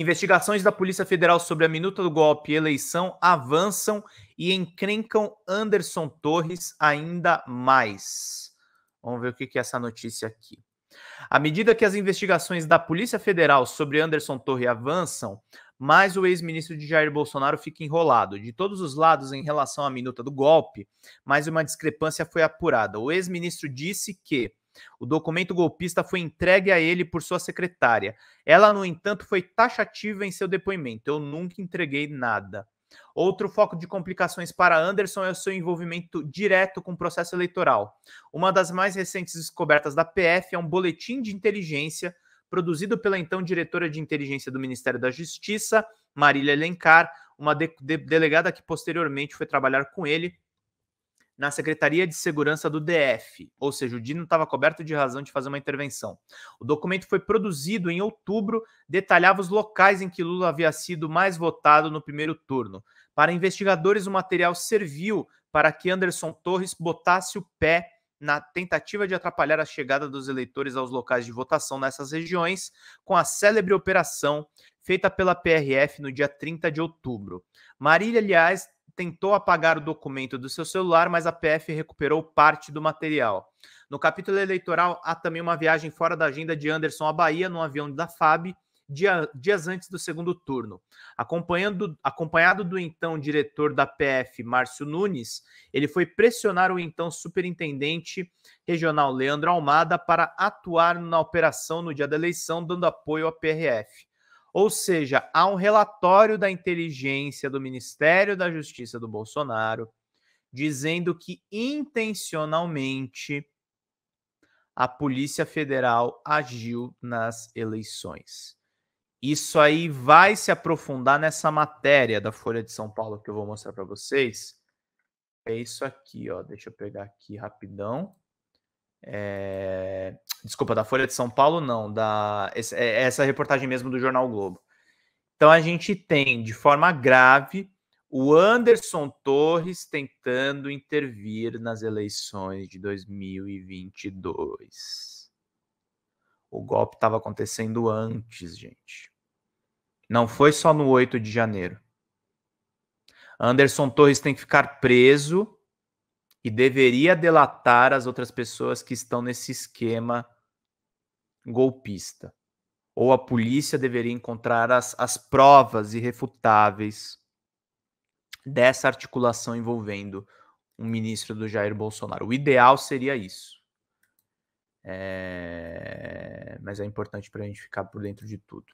Investigações da Polícia Federal sobre a minuta do golpe e eleição avançam e encrencam Anderson Torres ainda mais. Vamos ver o que é essa notícia aqui. À medida que as investigações da Polícia Federal sobre Anderson Torres avançam, mais o ex-ministro de Jair Bolsonaro fica enrolado. De todos os lados, em relação à minuta do golpe, mais uma discrepância foi apurada. O ex-ministro disse que o documento golpista foi entregue a ele por sua secretária. Ela, no entanto, foi taxativa em seu depoimento. Eu nunca entreguei nada. Outro foco de complicações para Anderson é o seu envolvimento direto com o processo eleitoral. Uma das mais recentes descobertas da PF é um boletim de inteligência produzido pela então diretora de inteligência do Ministério da Justiça, Marília Lencar, uma de delegada que posteriormente foi trabalhar com ele na Secretaria de Segurança do DF, ou seja, o Dino estava coberto de razão de fazer uma intervenção. O documento foi produzido em outubro, detalhava os locais em que Lula havia sido mais votado no primeiro turno. Para investigadores, o material serviu para que Anderson Torres botasse o pé na tentativa de atrapalhar a chegada dos eleitores aos locais de votação nessas regiões, com a célebre operação feita pela PRF no dia 30 de outubro. Marília, aliás, tentou apagar o documento do seu celular, mas a PF recuperou parte do material. No capítulo eleitoral, há também uma viagem fora da agenda de Anderson à Bahia, no avião da FAB, dia, dias antes do segundo turno. Acompanhando, acompanhado do então diretor da PF, Márcio Nunes, ele foi pressionar o então superintendente regional Leandro Almada para atuar na operação no dia da eleição, dando apoio à PRF. Ou seja, há um relatório da inteligência do Ministério da Justiça do Bolsonaro dizendo que intencionalmente a Polícia Federal agiu nas eleições. Isso aí vai se aprofundar nessa matéria da Folha de São Paulo que eu vou mostrar para vocês. É isso aqui, ó. Deixa eu pegar aqui rapidão. É... Desculpa, da Folha de São Paulo, não, da é, é essa reportagem mesmo do Jornal Globo. Então a gente tem de forma grave o Anderson Torres tentando intervir nas eleições de 2022. O golpe estava acontecendo antes, gente. Não foi só no 8 de janeiro. Anderson Torres tem que ficar preso e deveria delatar as outras pessoas que estão nesse esquema golpista. Ou a polícia deveria encontrar as, as provas irrefutáveis dessa articulação envolvendo um ministro do Jair Bolsonaro. O ideal seria isso. É... Mas é importante para a gente ficar por dentro de tudo.